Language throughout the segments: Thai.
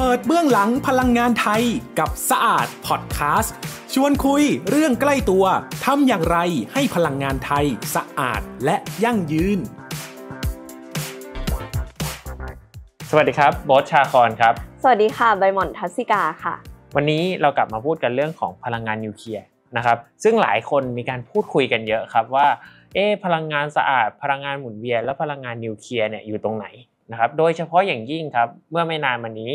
เปิดเบื้องหลังพลังงานไทยกับสะอาดพอดแคสต์ชวนคุยเรื่องใกล้ตัวทำอย่างไรให้พลังงานไทย สะอาดและยั่งยืน สวัสดีครับบอสชาคอนครับสวัสดีค่ะใบหม่อนทัศิกาค่ะ วันนี้เรากลับมาพูดกันเรื่องของพลังงานนิวเคลียร์นะครับซึ่งหลายคนมีการพูดคุยกันเยอะครับว่าเอ๊พลังงานสะอาด พลังงานหมุนเวียนและพลังงานนิวเคลียร์เนี่ยอยู่ตรงไหนนะครับโดยเฉพาะอย่างยิ่งครับเมื่อไม่นานมานี้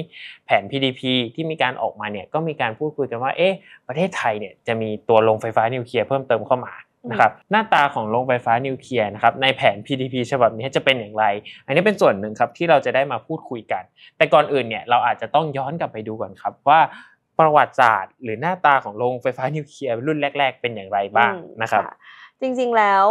แผน PDP ที่มีการออกมาเนี่ยก็มีการพูดคุยกันว่าเอ๊ะประเทศไทยเนี่ยจะมีตัวโรงไฟฟ้านิวเคลียร์เพิ่มเติมเข้ามานะครับหน้าตาของโรงไฟฟ้านิวเคลียร์นะครับในแผน PDP ฉบับนี้จะเป็นอย่างไร อันนี้เป็นส่วนหนึ่งครับที่เราจะได้มาพูดคุยกัน แต่ก่อนอื่นเนี่ยเราอาจจะต้องย้อนกลับไปดูก่อนครับว่าประวัติศาสตร์หรือหน้าตาของโรงไฟฟ้านิวเคลียร์รุ่นแรก ๆ เป็นอย่างไรบ้างนะครับ จริงๆแล้ว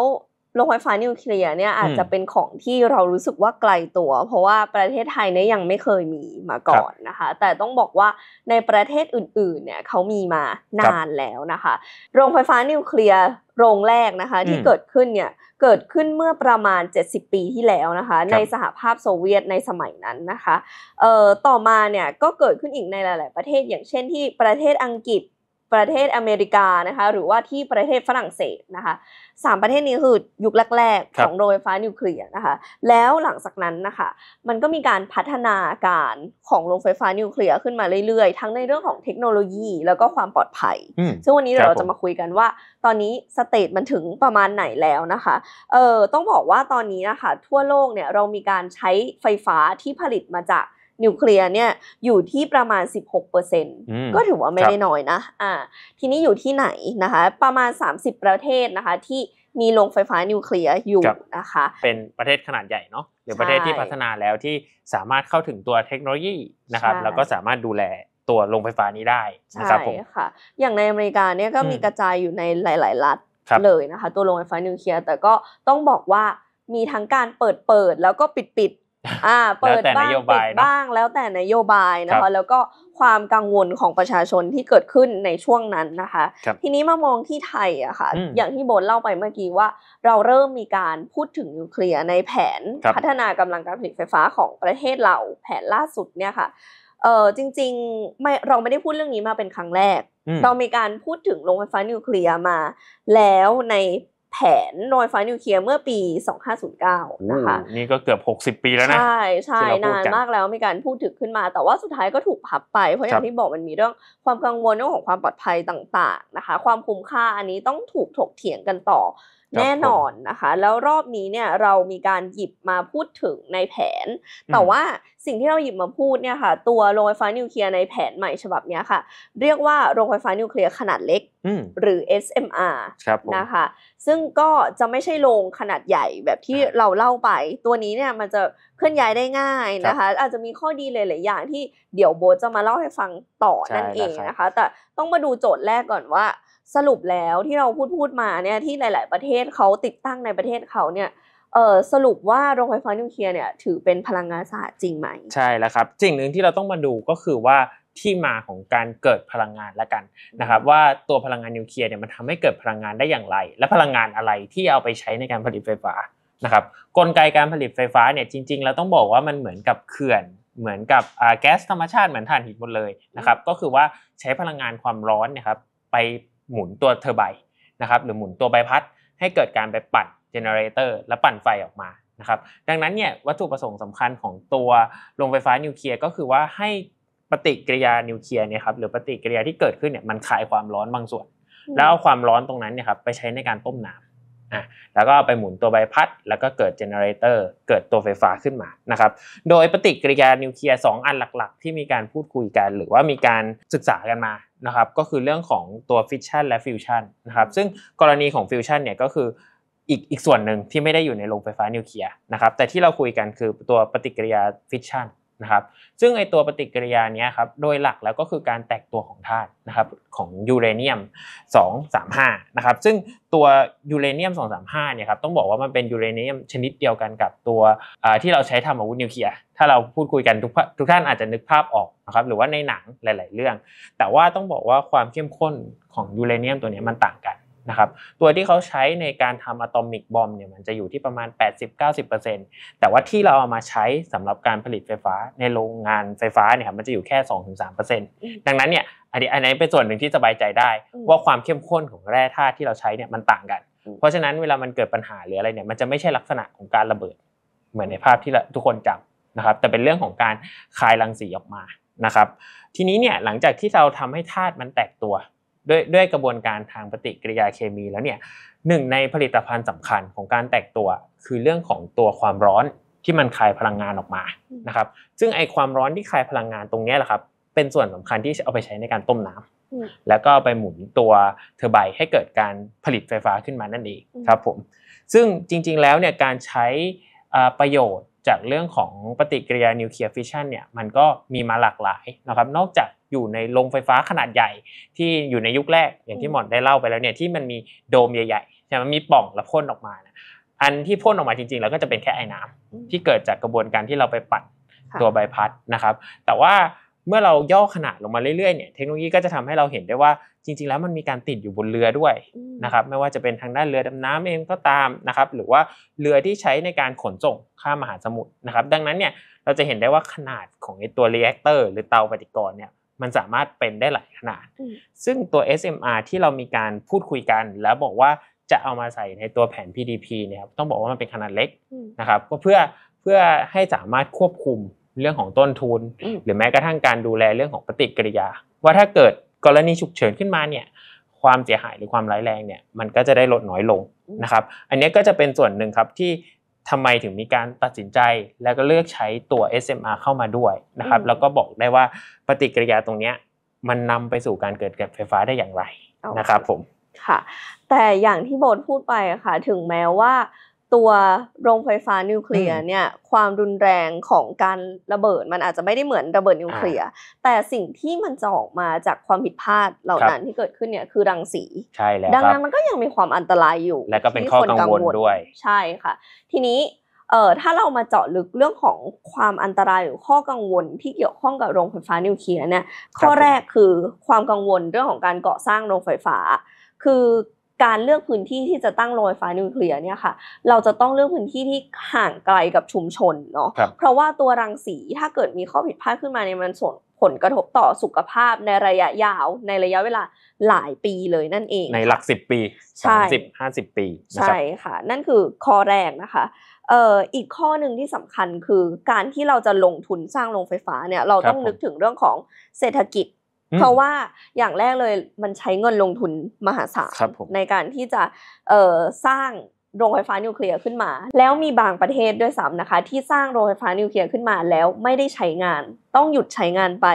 โรงไฟฟ้านิวเคลียร์เนี่ยอาจจะเป็นของที่เรารู้สึกว่าไกลตัว เพราะว่าประเทศไทยเนี่ยยังไม่เคยมีมาก่อนนะคะแต่ต้องบอกว่าในประเทศอื่นๆเนี่ยเขามีมานานแล้วนะคะโรงไฟฟ้านิวเคลียร์โรงแรกนะคะที่เกิดขึ้นเนี่ยเกิดขึ้นเมื่อประมาณ 70 ปีที่แล้วนะคะในสหภาพโซเวียตในสมัยนั้นนะคะเอ่อต่อมาเนี่ยก็เกิดขึ้นอีกในหลาย ๆประเทศ อย่างเช่นที่ประเทศอังกฤษประเทศอเมริกานะคะหรือว่าที่ประเทศฝรั่งเศสนะคะสามประเทศนี้คือยุคแรกๆ ของโรงไฟฟ้านิวเคลียร์นะคะแล้วหลังจากนั้นนะคะ มันก็มีการพัฒนาการของโรงไฟฟ้านิวเคลียร์ขึ้นมาเรื่อยๆ ทั้งในเรื่องของเทคโนโลยีแล้วก็ความปลอดภัยซึ่งวันนี้เราจะมาคุยกันว่าตอนนี้สเตจมันถึงประมาณไหนแล้วนะคะเออต้องบอกว่าตอนนี้นะคะ ทั่วโลกเนี่ยเรามีการใช้ไฟฟ้าที่ผลิตมาจากนิวเคลียร์เนี่ยอยู่ที่ประมาณ 16%ก็ถือว่าไม่ได้น้อยนะอ่าทีนี้อยู่ที่ไหนนะคะประมาณ 30 ประเทศนะคะที่มีโรงไฟฟ้านิวเคลียร์อยู่นะคะเป็นประเทศขนาดใหญ่เนาะหรือประเทศที่พัฒนาแล้วที่สามารถเข้าถึงตัวเทคโนโลยีนะครับแล้วก็สามารถดูแลตัวโรงไฟฟ้านี้ได้นะครับผมค่ะอย่างในอเมริกาเนี่ยก็มีกระจายอยู่ในหลาย ๆ รัฐเลยนะคะตัวโรงไฟฟ้านิวเคลียร์แต่ก็ต้องบอกว่ามีทั้งการเปิดเปิดแล้วก็ปิดปิดอ่าเปิดบ้างปิดบ้างแล้วแต่นโยบายนะคะแล้วก็ความกังวลของประชาชนที่เกิดขึ้นในช่วงนั้นนะคะทีนี้มามองที่ไทยอะค่ะ อย่างที่โบนเล่าไปเมื่อกี้ว่า เราเริ่มมีการพูดถึงนิวเคลียร์ในแผนพัฒนากำลังการผลิตไฟฟ้าของประเทศเราแผนล่าสุดเนี่ยค่ะเออจริง ๆไม่เราไม่ได้พูดเรื่องนี้มาเป็นครั้งแรกเรามีการพูดถึงโรงไฟฟ้านิวเคลียร์มา แล้วในแผนนอยฟ้านิวเคลียร์เมื่อปี 2509 นะคะ นี่ก็เกือบ 60 ปีแล้วนะ ใช่ใช่นานมากแล้ว มีการพูดถึงขึ้นมา แต่ว่าสุดท้ายก็ถูกพับไปเพราะอย่างที่บอกมันมีเรื่องความกังวลเรื่องของความปลอดภัยต่างๆนะคะ ความคุ้มค่าอันนี้ต้องถูกถกเถียงกันต่อแน่นอนนะคะ แล้วรอบนี้เนี่ยเรามีการหยิบมาพูดถึงในแผน แต่ว่าสิ่งที่เราหยิบมาพูดเนี่ยค่ะ ตัวโรงไฟฟ้านิวเคลียร์ในแผนใหม่ฉบับนี้ค่ะ เรียกว่าโรงไฟฟ้านิวเคลียร์ขนาดเล็กหรือ SMR นะคะซึ่งก็จะไม่ใช่โรงขนาดใหญ่แบบที่เราเล่าไป ตัวนี้เนี่ยมันจะเคลื่อนย้ายได้ง่ายนะคะ อาจจะมีข้อดีหลายๆอย่างที่เดี๋ยวโบจะมาเล่าให้ฟังต่อนั่นเองนะคะ แต่ต้องมาดูโจทย์แรกก่อนว่าสรุปแล้วที่เราพูดพูดมาเนี่ยที่หลาย ๆประเทศเขาติดตั้งในประเทศเขาเนี่ยเออสรุปว่าโรงไฟฟ้านิวเคลียร์เนี่ยถือเป็นพลังงานสะอาดจริงไหมใช่แล้วครับสิ่งหนึ่งที่เราต้องมาดูก็คือว่าที่มาของการเกิดพลังงานละกันนะครับว่าตัวพลังงานนิวเคลียร์เนี่ยมันทำให้เกิดพลังงานได้อย่างไร และพลังงานอะไรที่เอาไปใช้ในการผลิตไฟฟ้านะครับกลไกการผลิตไฟฟ้าเนี่ยจริงๆเราต้องบอกว่ามันเหมือนกับเขื่อนเหมือนกับแก๊สธรรมชาติเหมือนถ่านหินหมดเลยนะครับก็คือว่าใช้พลังงานความร้อนนะครับไปหมุนตัวเทอร์ไบนะครับหรือหมุนตัวใบพัดให้เกิดการไปปั่นเจเนอเรเตอร์และปั่นไฟออกมานะครับดังนั้นเนี่ยวัตถุประสงค์สำคัญของตัวโรงไฟฟ้านิวเคลียร์ก็คือว่าให้ปฏิกิริยานิวเคลียร์เนี่ยครับหรือปฏิกิริยาที่เกิดขึ้นเนี่ยมันคายความร้อนบางส่วน แล้วเอาความร้อนตรงนั้นเนี่ยครับไปใช้ในการต้มน้ำอ่ะแล้วก็ไปหมุนตัวใบพัดแล้วก็เกิดเจเนเรเตอร์เกิดตัวไฟฟ้าขึ้นมานะครับโดยปฏิกิริยานิวเคลียร์งอันหลักๆ ที่มีการพูดคุยกันหรือว่ามีการศึกษากันมานะครับ ก็คือเรื่องของตัวฟิชชั่นและฟิวชั่นนะครับ ซึ่งกรณีของฟิวชั่นเนี่ยก็คืออีกอีกส่วนหนึ่งที่ไม่ได้อยู่ในโรงไฟฟ้านิวเคลียร์นะครับ แต่ที่เราคุยกันคือตัวปฏิกิริยาฟิชชั่นนะครับซึ่งไอตัวปฏิกิริยานี้ครับโดยหลักแล้วก็คือการแตกตัวของธาตุนะครับของยูเรเนียม 235 นะครับซึ่งตัวยูเรเนียม 235 เนี่ยครับต้องบอกว่ามันเป็นยูเรเนียมชนิดเดียวกันกับตัวที่เราใช้ทำอาวุธนิวเคลียร์ถ้าเราพูดคุยกันทุกทุกท่านอาจจะนึกภาพออกนะครับหรือว่าในหนังหลาย ๆ เรื่อง แต่ว่าต้องบอกว่าความเข้มข้นของยูเรเนียมตัวนี้มันต่างกันนะครับตัวที่เขาใช้ในการทำอะตอมิกบอมเนี่ยมันจะอยู่ที่ประมาณ 80-90%แต่ว่าที่เราเอามาใช้สำหรับการผลิตไฟฟ้าในโรงงานไฟฟ้าเนี่ยครับมันจะอยู่แค่ 2-3%ดังนั้นเนี่ยอันนี้อันนี้เป็นส่วนหนึ่งที่สบายใจได้ว่าความเข้มข้นของแร่ธาตุที่เราใช้เนี่ยมันต่างกัน เพราะฉะนั้นเวลามันเกิดปัญหาหรืออะไรเนี่ยมันจะไม่ใช่ลักษณะของการระเบิดเหมือนในภาพที่ทุกคนจำนะครับ แต่เป็นเรื่องของการคายรังสีออกมานะครับทีนี้เนี่ยหลังจากที่เราทำให้ธาตุมันแตกตัวด้วยด้วยกระบวนการทางปฏิกิริยาเคมีแล้วเนี่ยหนึ่งในผลิตภัณฑ์สำคัญของการแตกตัวคือเรื่องของตัวความร้อนที่มันคายพลังงานออกมานะครับ ซึ่งไอความร้อนที่คายพลังงานตรงนี้แหละครับเป็นส่วนสำคัญที่เอาไปใช้ในการต้มน้ำ แล้วก็ไปหมุนตัวเทอร์ไบให้เกิดการผลิตไฟฟ้าขึ้นมานั่นเองครับผมซึ่งจริง ๆแล้วเนี่ยการใช้ประโยชน์จากเรื่องของปฏิกิริยานิวเคลียร์ฟิชชันเนี่ยมันก็มีมาหลากหลายนะครับนอกจากอยู่ในโรงไฟฟ้าขนาดใหญ่ที่อยู่ในยุคแรกอย่างที่หมอนได้เล่าไปแล้วเนี่ยที่มันมีโดมใหญ่ๆใช่ไหมมีป่องและพ่นออกมานอันที่พ่นออกมาจริงๆ แล้วก็จะเป็นแค่ไอ้น้ำที่เกิดจากกระบวนการที่เราไปปัดตัวใบพัดนะครับแต่ว่าเมื่อเราย่อขนาดลงมาเรื่อยๆ เนี่ย เทคโนโลยีก็จะทำให้เราเห็นได้ว่าจริง ๆ แล้วมันมีการติดอยู่บนเรือด้วยนะครับ ไม่ว่าจะเป็นทางด้านเรือดำน้ำเองก็ตามนะครับ หรือว่าเรือที่ใช้ในการขนส่งข้ามมหาสมุทรนะครับ ดังนั้นเนี่ยเราจะเห็นได้ว่าขนาดของตัวเรแอคเตอร์หรือเตาปฏิกรณ์เนี่ยมันสามารถเป็นได้หลายขนาด ซึ่งตัว SMR ที่เรามีการพูดคุยกัน แล้วบอกว่าจะเอามาใส่ในตัวแผน PDP เนี่ยครับต้องบอกว่ามันเป็นขนาดเล็กนะครับ ก็เพื่อเพื่อให้สามารถควบคุมเรื่องของต้นทุน หรือแม้กระทั่งการดูแลเรื่องของปฏิกิริยา ว่าถ้าเกิดกรณีฉุกเฉินขึ้นมาเนี่ย ความเสียหายหรือความร้ายแรงเนี่ยมันก็จะได้ลดน้อยลงนะครับ อันนี้ก็จะเป็นส่วนหนึ่งครับที่ทำไมถึงมีการตัดสินใจแล้วก็เลือกใช้ตัว SMR เข้ามาด้วยนะครับ แล้วก็บอกได้ว่าปฏิกิริยาตรงนี้ มันนำไปสู่การเกิดกับไฟฟ้าได้อย่างไรนะครับผมค่ะ แต่อย่างที่โบนพูดไปค่ะถึงแม้ว่าตัวโรงไฟฟ้านิวเคลียร์เนี่ยความรุนแรงของการระเบิด มันอาจจะไม่ได้เหมือนระเบิดนิวเคลียร์แต่สิ่งที่มันจะออกมาจากความผิดพลาดเหล่านั้นที่เกิดขึ้นเนี่ยคือรังสีใช่แล้วดังนั้นมันก็ยังมีความอันตรายอยู่และก็เป็นข้อกังวลด้วยใช่ค่ะทีนี้เอ่อถ้าเรามาเจาะลึกเรื่องของความอันตรายหรือข้อกังวลที่เกี่ยวข้องกับโรงไฟฟ้านิวเคลียร์เนี่ยข้อแรกคือความกังวลเรื่องของการก่อสร้างโรงไฟฟ้า คือการเลือกพื้นที่ที่จะตั้งโรงไฟฟ้านิวเคลียร์เนี่ยค่ะ เราจะต้องเลือกพื้นที่ที่ห่างไกลกับชุมชนเนาะ เพราะว่าตัวรังสีถ้าเกิดมีข้อผิดพลาดขึ้นมาในมันส่งผลกระทบต่อสุขภาพในระยะยาว ในระยะเวลาหลายปีเลยนั่นเอง ในหลักสิบปีสิบห้าสิบปี ใช่ค่ะ นั่นคือข้อแรกนะคะเอ่ออีกข้อหนึ่งที่สำคัญคือการที่เราจะลงทุนสร้างโรงไฟฟ้าเนี่ยเราต้องนึกถึงเรื่องของเศรษฐกิจเพราะว่าอย่างแรกเลยมันใช้เงินลงทุนมหาศาลในการที่จะสร้างโรงไฟฟ้านิวเคลียร์ขึ้นมา แล้วมีบางประเทศด้วยซ้ำนะคะที่สร้างโรงไฟฟ้านิวเคลียร์ขึ้นมา แล้วไม่ได้ใช้งาน ต้องหยุดใช้งานไป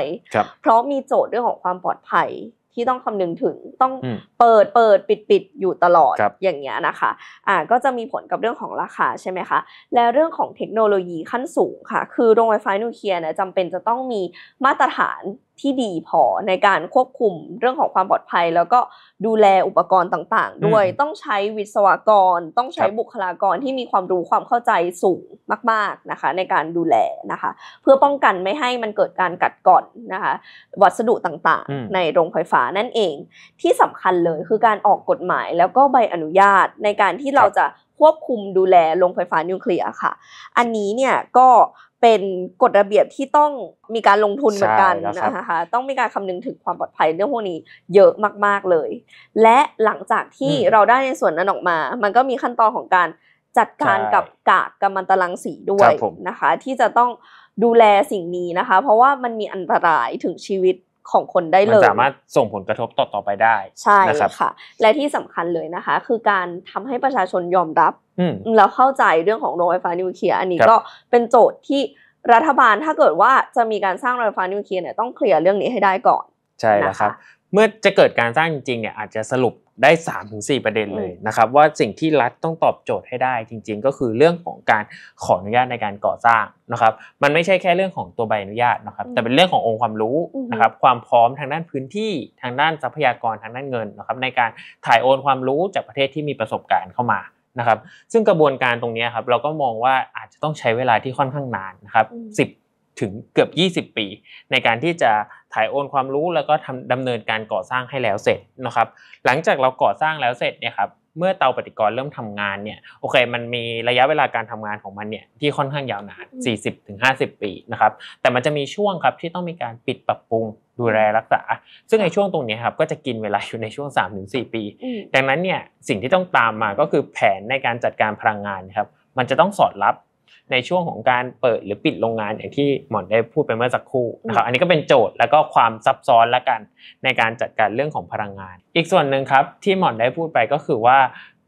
เพราะมีโจทย์เรื่องของความปลอดภัยที่ต้องคำนึงถึงต้องเปิดเปิดปิดปิดอยู่ตลอดอย่างเงี้ยนะคะอ่าก็จะมีผลกับเรื่องของราคาใช่ไหมคะและเรื่องของเทคโนโลยีขั้นสูงค่ะคือโรงไฟฟ้านิวเคลียร์นยจำเป็นจะต้องมีมาตรฐานที่ดีพอในการควบคุมเรื่องของความปลอดภัยแล้วก็ดูแลอุปกรณ์ต่างๆ ด้วยต้องใช้วิศวกรต้องใช้บุคลากรที่มีความรู้ความเข้าใจสูงมากๆนะคะในการดูแลนะคะ เพื่อป้องกันไม่ให้มันเกิดการกัดก่อนนะคะวัสดุต่างๆ ในโรงไฟฟ้านั่นเองที่สำคัญเลยคือการออกกฎหมายแล้วก็ใบอนุญาตในการที่เราจะควบคุมดูแลโรงไฟฟ้านิวเคลียร์ค่ะ อันนี้เนี่ยก็เป็นกฎระเบียบที่ต้องมีการลงทุนเหมือนกันนะคะ ต้องมีการคำนึงถึงความปลอดภัยเรื่องพวกนี้เยอะมากๆเลย และหลังจากที่เราได้ในส่วนนั้นออกมา มันก็มีขั้นตอนของการจัดการกับกากกัมมันตรังสีด้วยนะคะ ที่จะต้องดูแลสิ่งนี้นะคะ เพราะว่ามันมีอันตรายถึงชีวิตของคนได้เลยมันสามารถส่งผลกระทบต่อต่อไปได้ใช่ค่ะ และที่สำคัญเลยนะคะ คือการทำให้ประชาชนยอมรับแล้วเข้าใจเรื่องของโรงไฟฟ้านิวเคลียร์อันนี้ก็เป็นโจทย์ที่รัฐบาลถ้าเกิดว่าจะมีการสร้างโรงไฟฟ้านิวเคลียร์เนี่ยต้องเคลียร์เรื่องนี้ให้ได้ก่อน ใช่แล้วครับเมื่อจะเกิดการสร้างจริงๆเนี่ยอาจจะสรุปได้3-4 ประเด็นเลยนะครับว่าสิ่งที่รัฐต้องตอบโจทย์ให้ได้จริงๆ ก็คือเรื่องของการขออนุญาตในการก่อสร้างนะครับมันไม่ใช่แค่เรื่องของตัวใบอนุญาตนะครับแต่เป็นเรื่องขององค์ความรู้นะครับความพร้อมทางด้านพื้นที่ทางด้านทรัพยากรทางด้านเงินนะครับในการถ่ายโอนความรู้จากประเทศที่มีประสบการณ์เข้ามานะครับซึ่งกระบวนการตรงนี้ครับเราก็มองว่าอาจจะต้องใช้เวลาที่ค่อนข้างนานนะครับ10ถึงเกือบ 20 ปี ในการที่จะถ่ายโอนความรู้แล้วก็ทำดำเนินการก่อสร้างให้แล้วเสร็จนะครับหลังจากเราก่อสร้างแล้วเสร็จเนี่ยครับเมื่อเตาปฏิกรณ์เริ่มทำงานเนี่ยโอเค มันมีระยะเวลาการทำงานของมันเนี่ยที่ค่อนข้างยาวนาน 40-50 ปีนะครับแต่มันจะมีช่วงครับที่ต้องมีการปิดปรับปรุงดูแลรักษาซึ่งในช่วงตรงนี้ครับก็จะกินเวลาอยู่ในช่วง 3-4 ปีดังนั้นเนี่ยสิ่งที่ต้องตามมาก็คือแผนในการจัดการพลังงานครับมันจะต้องสอดรับในช่วงของการเปิดหรือปิดโรงงานอย่างที่หมอนได้พูดไปเมื่อสักครู่นะครับอันนี้ก็เป็นโจทย์แล้วก็ความซับซ้อนละกันในการจัดการเรื่องของพลังงาน อีกส่วนหนึ่งครับที่หมอนได้พูดไปก็คือว่า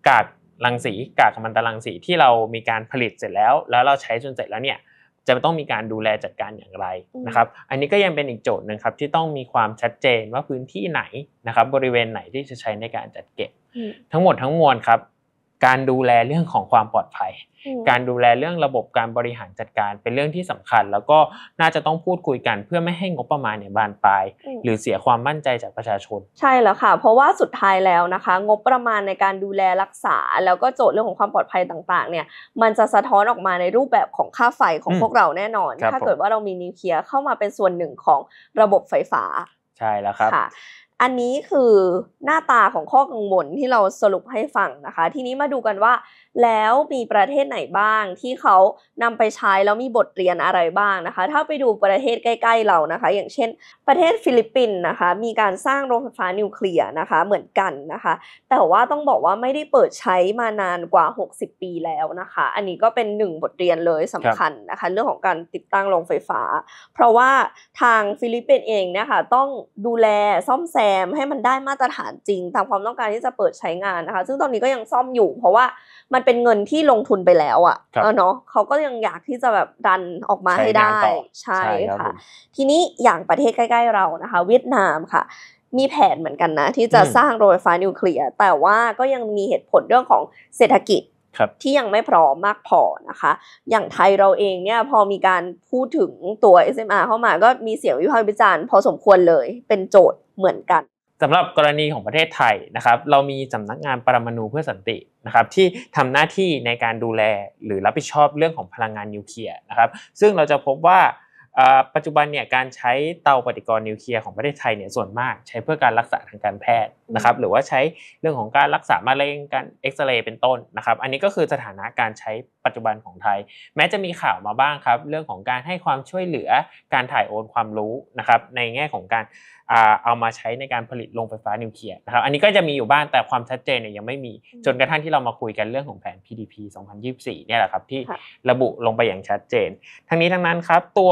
กากรังสี กากมันตรังสีที่เรามีการผลิตเสร็จแล้ว แล้วเราใช้จนเสร็จแล้วเนี่ยจะต้องมีการดูแลจัดการอย่างไรนะครับอันนี้ก็ยังเป็นอีกโจทย์หนึ่งครับที่ต้องมีความชัดเจนว่าพื้นที่ไหนนะครับบริเวณไหนที่จะใช้ในการจัดเก็บ ทั้งหมดทั้งมวลครับการดูแลเรื่องของความปลอดภัย การดูแลเรื่องระบบการบริหารจัดการเป็นเรื่องที่สำคัญแล้วก็น่าจะต้องพูดคุยกัน เพื่อไม่ให้งบประมาณเนี่ยบานปลาย หรือเสียความมั่นใจจากประชาชน ใช่แล้วค่ะ เพราะว่าสุดท้ายแล้วนะคะ งบประมาณในการดูแลรักษาแล้วก็โจทย์เรื่องของความปลอดภัยต่างๆเนี่ยมันจะสะท้อนออกมาในรูปแบบของค่าไฟของพวกเราแน่นอน ถ้าเกิดว่าเรามีนิวเคลียร์เข้ามาเป็นส่วนหนึ่งของระบบไฟฟ้าใช่แล้วครับอันนี้คือหน้าตาของข้อกังวลที่เราสรุปให้ฟังนะคะทีนี้มาดูกันว่าแล้วมีประเทศไหนบ้างที่เขานำไปใช้แล้วมีบทเรียนอะไรบ้างนะคะถ้าไปดูประเทศใกล้ๆเรานะคะอย่างเช่น ประเทศฟิลิปปินส์นะคะมีการสร้างโรงไฟฟ้านิวเคลียร์นะคะเหมือนกันนะคะแต่ว่าต้องบอกว่าไม่ได้เปิดใช้มานานกว่า 60 ปีแล้วนะคะอันนี้ก็เป็นหนึ่งบทเรียนเลยสำคัญนะคะเรื่องของการติดตั้งโรงไฟฟ้า เพราะว่าทางฟิลิปปินส์เองนะคะต้องดูแลซ่อมแซมมให้มันได้มาตรฐานจริง ตามความต้องการที่จะเปิดใช้งานนะคะ ซึ่งตอนนี้ก็ยังซ่อมอยู่เพราะว่ามันเป็นเงินที่ลงทุนไปแล้วอะ่ะเนาะเขาก็ยังอยากที่จะแบบดันออกมาให้ได้ ใช่ค่ะ ทีนี้อย่างประเทศใกล้ ๆ เรานะคะ เวียดนามค่ะ มีแผนเหมือนกันนะที่จะสร้างโรงไฟฟ้านิวเคลียร์ แต่ว่าก็ยังมีเหตุผลเรื่องของเศรษฐกิจที่ยังไม่พร้อมมากพอนะคะ อย่างไทยเราเองเนี่ยพอมีการพูดถึงตัว SMR เข้ามาก็มีเสียงวิพากษ์วิจารณ์ พอสมควรเลยเป็นโจทย์เหมือนกันสำหรับกรณีของประเทศไทยนะครับเรามีสำนักงานปรมาณูเพื่อสันตินะครับที่ทำหน้าที่ในการดูแล หรือรับผิดชอบเรื่องของพลังงานนิวเคลียร์นะครับซึ่งเราจะพบว่าปัจจุบันเนี่ยการใช้เตาปฏิกรณ์นิวเคลียร์ของประเทศไทยเนี่ยส่วนมากใช้เพื่อการรักษาทางการแพทย์นะครับหรือว่าใช้เรื่องของการรักษามะเร็งการเอ็กซเรย์เป็นต้นนะครับอันนี้ก็คือสถานะการใช้ปัจจุบันของไทยแม้จะมีข่าวมาบ้างครับ เรื่องของการให้ความช่วยเหลือการถ่ายโอนความรู้นะครับในแง่ของการเอามาใช้ในการผลิตโรงไฟฟ้านิวเคลียร์นะครับอันนี้ก็จะมีอยู่บ้างแต่ความชัดเจนเนี่ยยังไม่มีจนกระทั่งที่เรามาคุยกันเรื่องของแผน PDP 2024เนี่ยแหละครับที่ระบุลงไปอย่างชัดเจน ทั้งนี้ทั้งนั้นครับตัว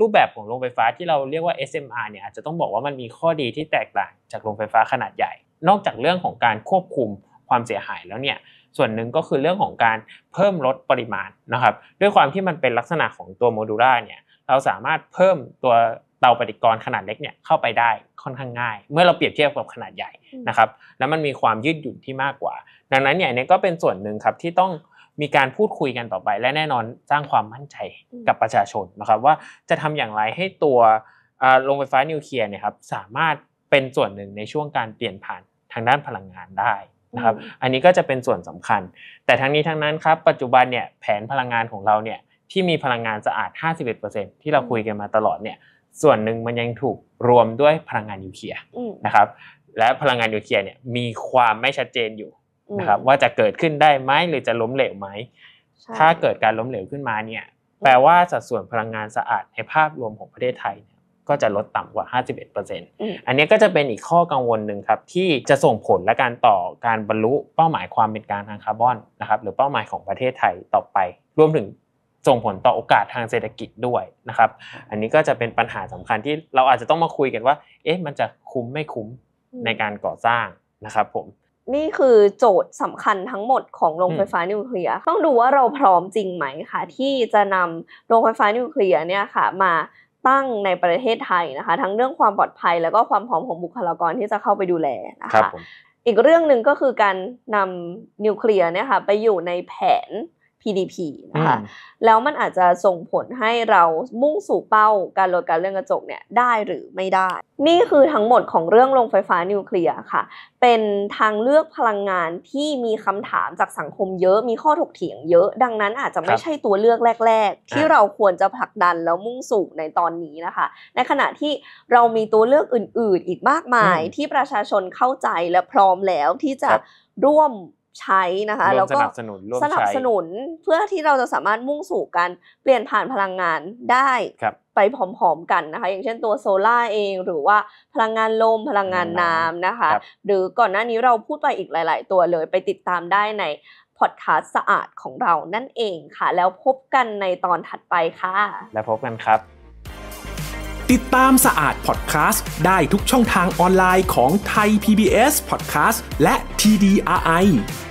รูปแบบของโรงไฟฟ้าที่เราเรียกว่า SMR เนี่ยอาจจะต้องบอกว่ามันมีข้อดีที่แตกต่างจากโรงไฟฟ้าขนาดใหญ่ นอกจากเรื่องของการควบคุมความเสียหายแล้วเนี่ยส่วนหนึ่งก็คือเรื่องของการเพิ่มลดปริมาณนะครับด้วยความที่มันเป็นลักษณะของตัวโมดูล่าเนี่ยเราสามารถเพิ่มตัวเตาปฏิกรณ์ขนาดเล็กเนี่ยเข้าไปได้ค่อนข้างง่าย เมื่อเราเปรียบเทียบกับขนาดใหญ่นะครับแล้วมันมีความยืดหยุ่นที่มากกว่า ดังนั้นเนี่ยนี่ก็เป็นส่วนหนึ่งครับที่ต้องมีการพูดคุยกันต่อไป และแน่นอนสร้างความมั่นใจกับประชาชนนะครับว่าจะทำอย่างไรให้ตัวโรงไฟฟ้านิวเคลียร์เนี่ยครับสามารถเป็นส่วนหนึ่งในช่วงการเปลี่ยนผ่านทางด้านพลังงานได้นะครับอันนี้ก็จะเป็นส่วนสำคัญ แต่ทั้งนี้ทั้งนั้นครับปัจจุบันเนี่ยแผนพลังงานของเราเนี่ยที่มีพลังงานสะอาด 51%ที่เราคุยกันมาตลอดเนี่ยส่วนหนึ่งมันยังถูกรวมด้วยพลังงานนิวเคลียร์นะครับและพลังงานนิวเคลียร์เนี่ยมีความไม่ชัดเจนอยู่นะครับว่าจะเกิดขึ้นได้ไหมหรือจะล้มเหลวไหมถ้าเกิดการล้มเหลวขึ้นมาเนี่ยแปลว่าสัดส่วนพลังงานสะอาดในภาพรวมของประเทศไทยก็จะลดต่ำกว่า 51%อันนี้ก็จะเป็นอีกข้อกังวลหนึ่งครับ ที่จะส่งผลและการต่อการบรรลุเป้าหมายความเป็นการทางคาร์บอนนะครับหรือเป้าหมายของประเทศไทยต่อไป รวมถึงส่งผลต่อโอกาสทางเศรษฐกิจด้วยนะครับ อันนี้ก็จะเป็นปัญหาสำคัญที่เราอาจจะต้องมาคุยกันว่า เอ๊ะมันจะคุ้มไม่คุ้มในการก่อสร้างนะครับผมนี่คือโจทย์สำคัญทั้งหมดของโรงไฟฟ้านิวเคลียร์ต้องดูว่าเราพร้อมจริงไหมคะที่จะนำโรงไฟฟ้านิวเคลียร์เนี่ยค่ะ มาตั้งในประเทศไทยนะคะ ทั้งเรื่องความปลอดภัยแล้วก็ความพร้อมของบุคลากรที่จะเข้าไปดูแลนะคะอีกเรื่องหนึ่งก็คือการนำนิวเคลียร์เนี่ยค่ะไปอยู่ในแผน GDP นะคะแล้วมันอาจจะส่งผลให้เรามุ่งสู่เป้า การลดการเรื่อนกระจกเนี่ยได้หรือไม่ได้ นี่คือทั้งหมดของเรื่องโรงไฟฟ้านิวเคลียร์ค่ะเป็นทางเลือกพลังงานที่มีคำถามจากสังคมเยอะมีข้อถกเถียง เยอะ ดังนั้นอาจจะไม่ใช่ตัวเลือกแรกๆ ที่เราควรจะผลักดันแล้วมุ่งสู่ในตอนนี้นะคะ ในขณะที่เรามีตัวเลือกอื่นๆอีกมากมายที่ประชาชนเข้าใจและพร้อมแล้วที่จะร่วมใช้นะคะแล้วก็สนับสนุนสนับสนุนเพื่อที่เราจะสามารถมุ่งสู่การเปลี่ยนผ่านพลังงานได้ไปพร้อมๆกันนะคะ อย่างเช่นตัวโซล่าเองหรือว่าพลังงานลมพลังงานน้ำนะคะหรือก่อนหน้านี้เราพูดไปอีกหลายๆตัวเลยไปติดตามได้ในพอดคาสต์สะอาดของเรานั่นเองค่ะ แล้วพบกันในตอนถัดไปค่ะ แล้วพบกันครับ ติดตามสะอาดพอดคาสต์ได้ทุกช่องทางออนไลน์ของไทย PBS Podcast และ TDRI